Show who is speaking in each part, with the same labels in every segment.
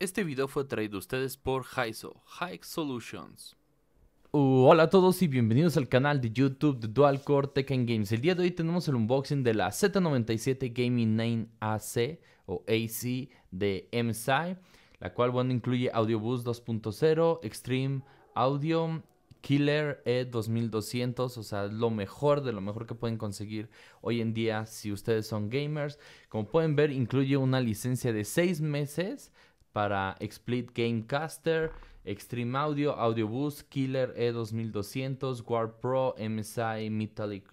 Speaker 1: Este video fue traído a ustedes por Haizo, Hike Solutions. Uh, hola a todos y bienvenidos al canal de YouTube de Dual Core Tekken Games. El día de hoy tenemos el unboxing de la Z97 Gaming Name AC o AC de MSI, la cual bueno, incluye Audiobus 2.0, Extreme Audio, Killer E2200, o sea, lo mejor de lo mejor que pueden conseguir hoy en día si ustedes son gamers. Como pueden ver, incluye una licencia de 6 meses para Split Gamecaster, Extreme Audio, Boost, Killer E2200, Guard Pro, MSI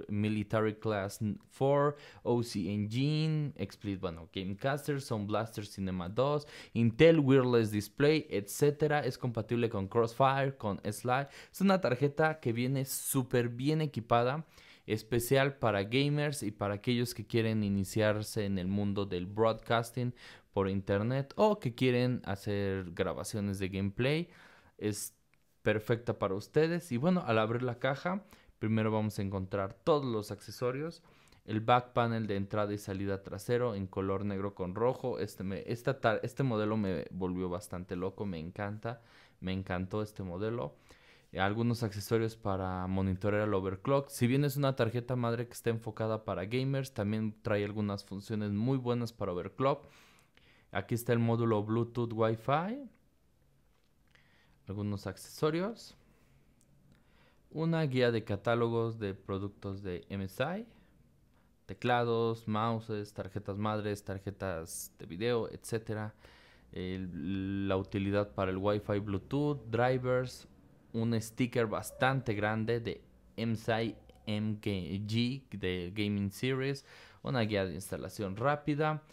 Speaker 1: Military, Class 4, OC Engine, Explit, bueno, Gamecaster, Sound Blaster Cinema 2, Intel Wireless Display, etc. Es compatible con Crossfire, con Slide. Es una tarjeta que viene súper bien equipada especial para gamers y para aquellos que quieren iniciarse en el mundo del broadcasting por internet o que quieren hacer grabaciones de gameplay. Es perfecta para ustedes. Y bueno, al abrir la caja, primero vamos a encontrar todos los accesorios. El back panel de entrada y salida trasero en color negro con rojo. Este, me, esta, este modelo me volvió bastante loco, me encanta. Me encantó este modelo. Eh, algunos accesorios para monitorear el overclock. Si bien es una tarjeta madre que está enfocada para gamers, también trae algunas funciones muy buenas para overclock. Aquí está el módulo Bluetooth Wi-Fi, algunos accesorios, una guía de catálogos de productos de MSI, teclados, mouses, tarjetas madres, tarjetas de video, etc. la utilidad para el Wi-Fi Bluetooth, drivers, un sticker bastante grande de MSI MKG de Gaming Series, una guía de instalación rápida.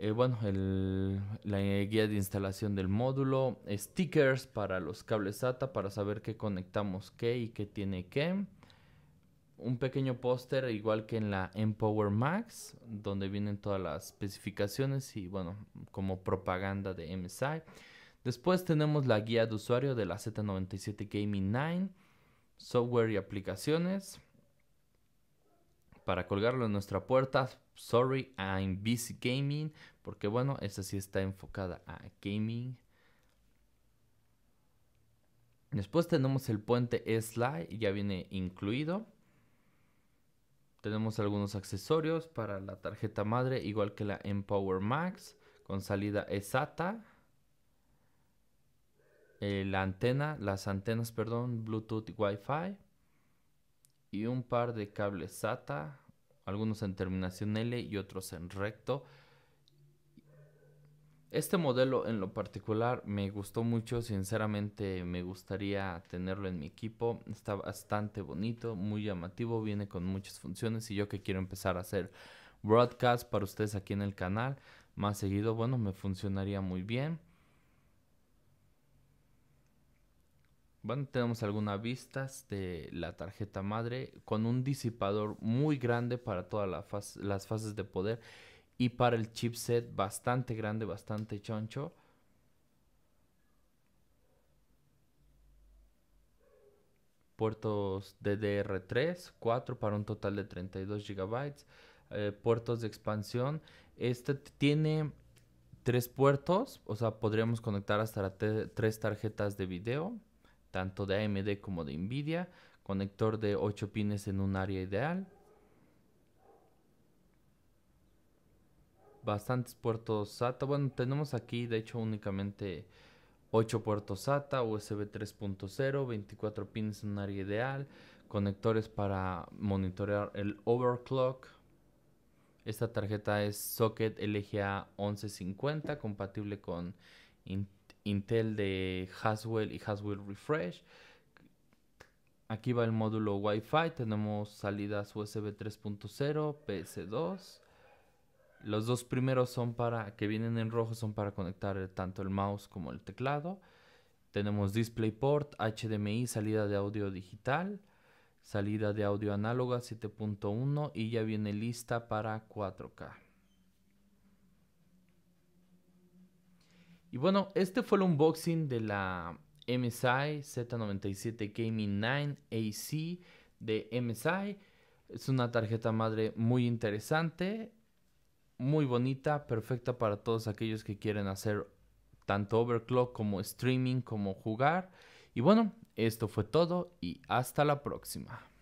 Speaker 1: Eh, bueno, la guía de instalación del módulo, stickers para los cables SATA para saber qué conectamos qué y qué tiene qué. Un pequeño póster igual que en la Empower Max, donde vienen todas las especificaciones y bueno, como propaganda de MSI. Después tenemos la guía de usuario de la Z97 Gaming 9, software y aplicaciones. Para colgarlo en nuestra puerta, sorry, I'm busy gaming, porque bueno, esta sí está enfocada a gaming. Después tenemos el puente slide, ya viene incluido. Tenemos algunos accesorios para la tarjeta madre, igual que la Empower Max, con salida SATA. Eh, la antena, las antenas, perdón, Bluetooth Wi-Fi y un par de cables SATA, algunos en terminación L y otros en recto. Este modelo en lo particular me gustó mucho, sinceramente me gustaría tenerlo en mi equipo, está bastante bonito, muy llamativo, viene con muchas funciones y yo que quiero empezar a hacer broadcast para ustedes aquí en el canal más seguido, bueno, me funcionaría muy bien. tenemos algunas vistas de la tarjeta madre con un disipador muy grande para todas las fases de poder y para el chipset bastante grande, bastante choncho. Puertos DDR3, 4 para un total de 32 GB. Eh, puertos de expansión. Este tiene tres puertos, o sea, podríamos conectar hasta tres tarjetas de video tanto de AMD como de Nvidia, conector de 8 pines en un área ideal, bastantes puertos SATA, bueno tenemos aquí de hecho únicamente 8 puertos SATA, USB 3.0, 24 pines en un área ideal, conectores para monitorear el overclock. Esta tarjeta es socket LGA 1150, compatible con Intel Intel de Haswell y Haswell Refresh. Aquí va el módulo Wi-Fi. Tenemos salidas USB 3.0, PS2. Los dos primeros son para, que vienen en rojo, son para conectar tanto el mouse como el teclado. Tenemos DisplayPort, HDMI, salida de audio digital, salida de audio análoga 7.1 y ya viene lista para 4K. Y bueno, este fue el unboxing de la MSI Z97 Gaming 9 AC de MSI. Es una tarjeta madre muy interesante, muy bonita, perfecta para todos aquellos que quieren hacer tanto overclock como streaming como jugar. Y bueno, esto fue todo y hasta la próxima.